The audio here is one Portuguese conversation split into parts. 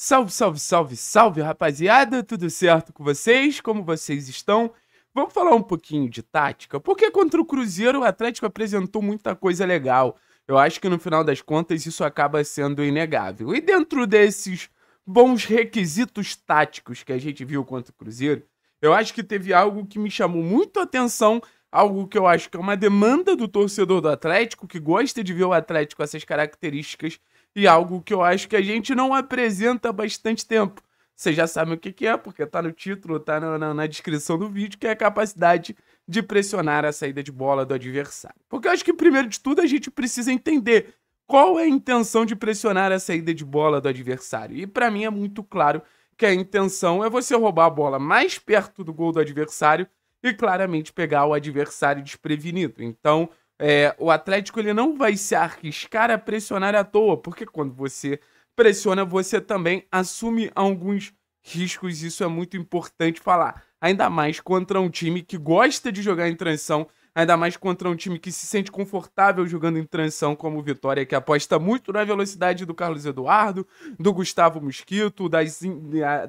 Salve, salve, salve, salve, rapaziada! Tudo certo com vocês? Como vocês estão? Vamos falar um pouquinho de tática, porque contra o Cruzeiro o Atlético apresentou muita coisa legal. Eu acho que no final das contas isso acaba sendo inegável. E dentro desses bons requisitos táticos que a gente viu contra o Cruzeiro, eu acho que teve algo que me chamou muito a atenção, algo que eu acho que é uma demanda do torcedor do Atlético, que gosta de ver o Atlético com essas características e algo que eu acho que a gente não apresenta há bastante tempo. você já sabe o que, é, porque está no título, está na, na, na, descrição do vídeo, que é a capacidade de pressionar a saída de bola do adversário. Porque eu acho que, primeiro de tudo, a gente precisa entender qual é a intenção de pressionar a saída de bola do adversário. E para mim é muito claro que a intenção é você roubar a bola mais perto do gol do adversário e claramente pegar o adversário desprevenido. Então, é, o Atlético ele não vai se arriscar a pressionar à toa, porque quando você pressiona, você também assume alguns riscos. Isso é muito importante falar. Ainda mais contra um time que gosta de jogar em transição, ainda mais contra um time que se sente confortável jogando em transição, como o Vitória, que aposta muito na velocidade do Carlos Eduardo, do Gustavo Mosquito, das,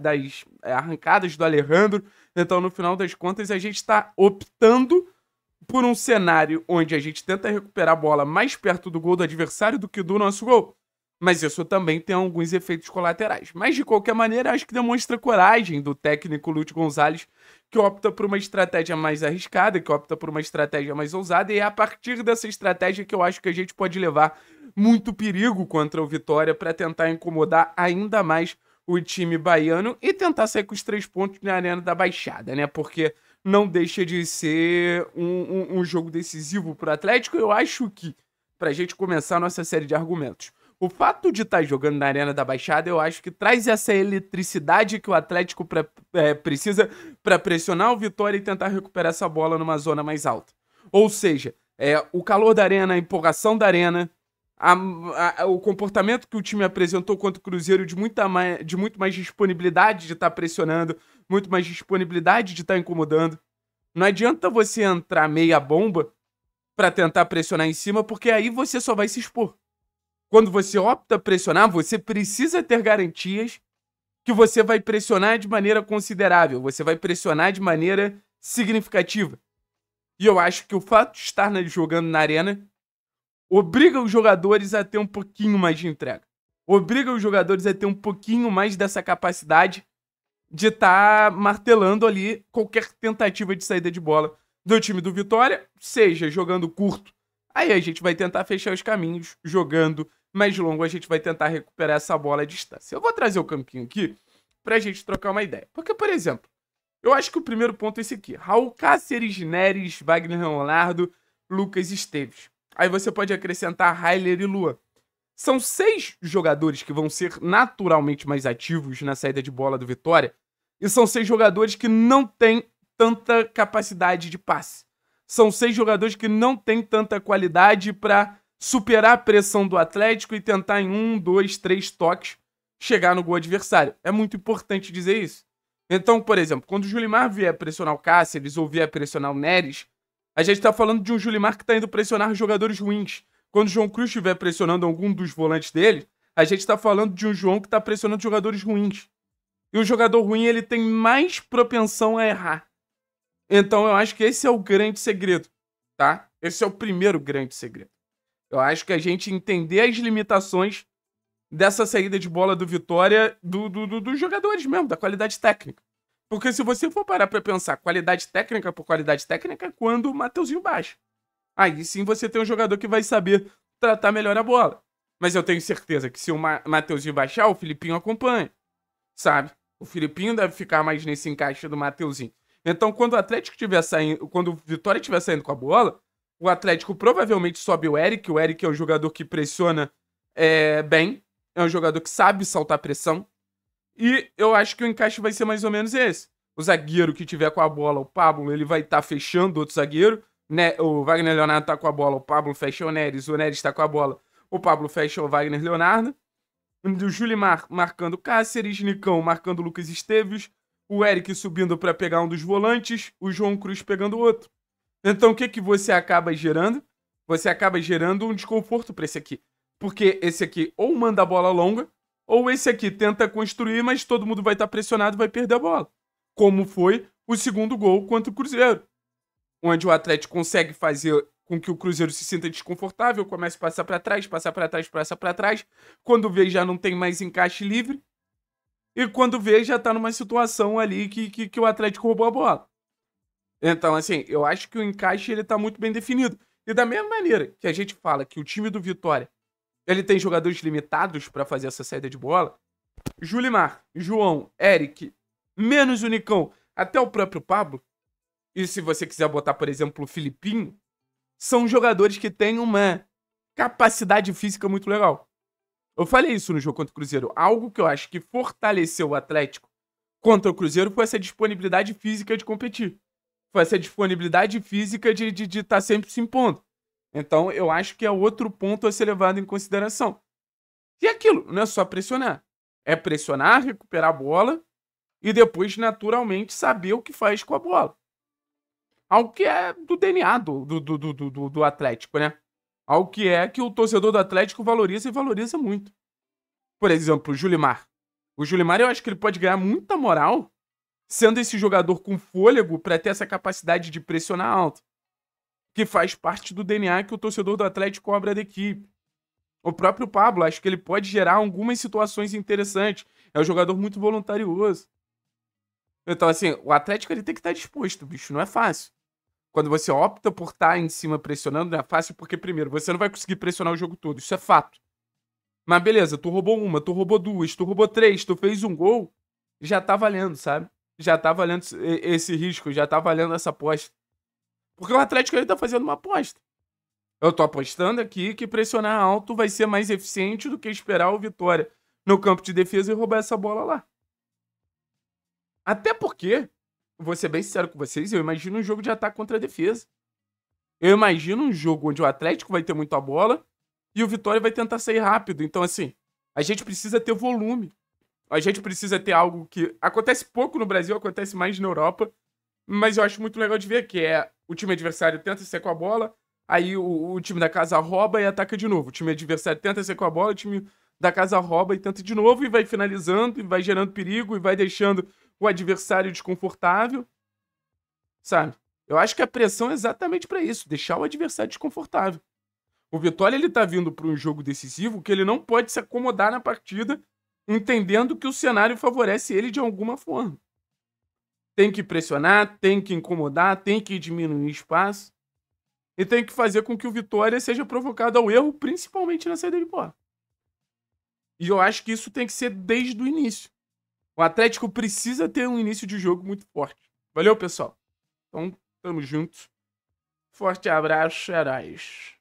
das é, arrancadas do Alejandro. Então, no final das contas, a gente está optando por um cenário onde a gente tenta recuperar a bola mais perto do gol do adversário do que do nosso gol. Mas isso também tem alguns efeitos colaterais. Mas de qualquer maneira, acho que demonstra coragem do técnico Lúcio Gonzalez, que opta por uma estratégia mais arriscada, que opta por uma estratégia mais ousada, e é a partir dessa estratégia que eu acho que a gente pode levar muito perigo contra o Vitória para tentar incomodar ainda mais o time baiano e tentar sair com os três pontos na Arena da Baixada, né? Porque não deixa de ser um, um, um jogo decisivo para o Atlético. Eu acho que, para a gente começar a nossa série de argumentos, o fato de estar tá jogando na Arena da Baixada, eu acho que traz essa eletricidade que o Atlético pra, é, precisa para pressionar o Vitória e tentar recuperar essa bola numa zona mais alta. Ou seja, é, o calor da Arena, a empolgação da Arena, a, a, o comportamento que o time apresentou contra o Cruzeiro de, muita mais, de muito mais disponibilidade de estar tá pressionando, muito mais disponibilidade de estar tá incomodando. Não adianta você entrar meia bomba para tentar pressionar em cima, porque aí você só vai se expor. Quando você opta pressionar, você precisa ter garantias que você vai pressionar de maneira considerável, você vai pressionar de maneira significativa. E eu acho que o fato de estar jogando na arena obriga os jogadores a ter um pouquinho mais de entrega. Obriga os jogadores a ter um pouquinho mais dessa capacidade de estar tá martelando ali qualquer tentativa de saída de bola do time do Vitória, seja jogando curto. Aí a gente vai tentar fechar os caminhos jogando mais longo, a gente vai tentar recuperar essa bola à distância. Eu vou trazer o campinho aqui pra gente trocar uma ideia. Porque, por exemplo, eu acho que o primeiro ponto é esse aqui. Raul Cáceres, Neres, Wagner Leonardo, Lucas Esteves. Aí você pode acrescentar Heiler e Lua. São seis jogadores que vão ser naturalmente mais ativos na saída de bola do Vitória. E são seis jogadores que não têm tanta capacidade de passe. São seis jogadores que não têm tanta qualidade para superar a pressão do Atlético e tentar em um, dois, três toques chegar no gol adversário. É muito importante dizer isso. Então, por exemplo, quando o Julimar vier pressionar o Cáceres ou vier pressionar o Neres, a gente tá falando de um Julimar que tá indo pressionar jogadores ruins. Quando o João Cruz estiver pressionando algum dos volantes dele, a gente tá falando de um João que tá pressionando jogadores ruins. E o jogador ruim, ele tem mais propensão a errar. Então eu acho que esse é o grande segredo, tá? Esse é o primeiro grande segredo. Eu acho que a gente entender as limitações dessa saída de bola do Vitória do, do, do dos jogadores mesmo, da qualidade técnica. Porque se você for parar pra pensar qualidade técnica por qualidade técnica, é quando o Mateuzinho baixa. Aí sim você tem um jogador que vai saber tratar melhor a bola. Mas eu tenho certeza que se o Ma Mateuzinho baixar, o Filipinho acompanha. Sabe? O Filipinho deve ficar mais nesse encaixe do Mateuzinho. Então, quando o Atlético tiver saindo, quando o Vitória estiver saindo com a bola, o Atlético provavelmente sobe o Eric. O Eric é um jogador que pressiona é, bem, é um jogador que sabe saltar pressão, e eu acho que o encaixe vai ser mais ou menos esse. O zagueiro que tiver com a bola, o Pablo, ele vai estar tá fechando outro zagueiro. Né? O Wagner Leonardo tá com a bola, o Pablo fecha o Neres, o Neres tá com a bola, o Pablo fecha o Wagner Leonardo. O Julimar marcando Cáceres, Nicão marcando Lucas Esteves, o Eric subindo para pegar um dos volantes, o João Cruz pegando o outro. Então o que, que você acaba gerando? Você acaba gerando um desconforto para esse aqui. Porque esse aqui ou manda a bola longa, ou esse aqui tenta construir, mas todo mundo vai estar tá pressionado e vai perder a bola. Como foi o segundo gol contra o Cruzeiro. Onde o Atlético consegue fazer com que o Cruzeiro se sinta desconfortável, comece a passar para trás, passar para trás, passar para trás. Quando vê, já não tem mais encaixe livre. E quando vê, já tá numa situação ali que, que, que o Atlético roubou a bola. Então, assim, eu acho que o encaixe ele tá muito bem definido. E da mesma maneira que a gente fala que o time do Vitória ele tem jogadores limitados para fazer essa saída de bola. Julimar, João, Eric, menos o Nicão, até o próprio Pablo. E se você quiser botar, por exemplo, o Filipinho, são jogadores que têm uma capacidade física muito legal. Eu falei isso no jogo contra o Cruzeiro. Algo que eu acho que fortaleceu o Atlético contra o Cruzeiro foi essa disponibilidade física de competir. Foi essa disponibilidade física de estar de, de tá sempre se impondo. Então, eu acho que é outro ponto a ser levado em consideração. E é aquilo, não é só pressionar. É pressionar, recuperar a bola e depois, naturalmente, saber o que faz com a bola. Algo que é do DNA do, do, do, do, do Atlético, né? Algo que é que o torcedor do Atlético valoriza e valoriza muito. Por exemplo, o Julimar. O Julimar, eu acho que ele pode ganhar muita moral sendo esse jogador com fôlego para ter essa capacidade de pressionar alto que faz parte do DNA que o torcedor do Atlético cobra da equipe. O próprio Pablo, acho que ele pode gerar algumas situações interessantes. É um jogador muito voluntarioso. Então, assim, o Atlético ele tem que estar disposto, bicho. Não é fácil. Quando você opta por estar em cima pressionando, não é fácil porque, primeiro, você não vai conseguir pressionar o jogo todo. Isso é fato. Mas beleza, tu roubou uma, tu roubou duas, tu roubou três, tu fez um gol, já tá valendo, sabe? Já tá valendo esse risco, já tá valendo essa aposta. Porque o Atlético ele tá fazendo uma aposta. Eu tô apostando aqui que pressionar alto vai ser mais eficiente do que esperar o Vitória no campo de defesa e roubar essa bola lá. Até porque, vou ser bem sincero com vocês, eu imagino um jogo de ataque contra a defesa. Eu imagino um jogo onde o Atlético vai ter muito a bola e o Vitória vai tentar sair rápido. Então, assim, a gente precisa ter volume. A gente precisa ter algo que acontece pouco no Brasil, acontece mais na Europa. Mas eu acho muito legal de ver, que é o time adversário tenta ser com a bola, aí o, o, time da casa rouba e ataca de novo. O time adversário tenta ser com a bola, o time da casa rouba e tenta de novo e vai finalizando, e vai gerando perigo, e vai deixando o adversário desconfortável. Sabe? Eu acho que a pressão é exatamente para isso, deixar o adversário desconfortável. O Vitória ele tá vindo para um jogo decisivo que ele não pode se acomodar na partida, entendendo que o cenário favorece ele de alguma forma tem que pressionar, tem que incomodar, tem que diminuir espaço e tem que fazer com que o Vitória seja provocado ao erro, principalmente na saída de bola. E eu acho que isso tem que ser desde o início. O Atlético precisa ter um início de jogo muito forte. Valeu, pessoal. Então, tamo junto. Forte abraço, heróis.